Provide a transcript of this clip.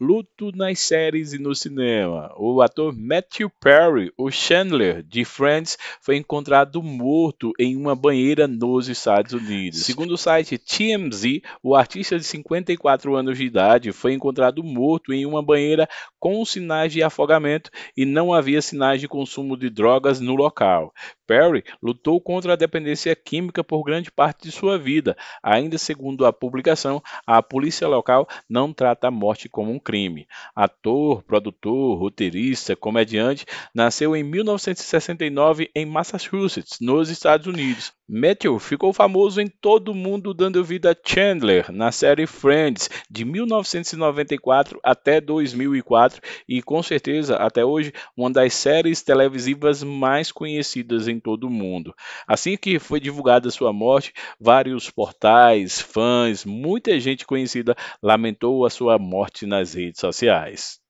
luto nas séries e no cinema. O ator Matthew Perry, o Chandler de Friends, foi encontrado morto em uma banheira nos Estados Unidos. Segundo o site TMZ, o artista de 54 anos de idade foi encontrado morto em uma banheira com sinais de afogamento e não havia sinais de consumo de drogas no local. Perry lutou contra a dependência química por grande parte de sua vida. Ainda segundo a publicação, a polícia local não trata a morte como um crime. Ator, produtor, roteirista, comediante, nasceu em 1969 em Massachusetts, nos Estados Unidos. Matthew ficou famoso em todo mundo dando vida a Chandler na série Friends de 1994 até 2004 e com certeza até hoje uma das séries televisivas mais conhecidas em todo o mundo. Assim que foi divulgada sua morte, vários portais, fãs, muita gente conhecida lamentou a sua morte nas redes sociais.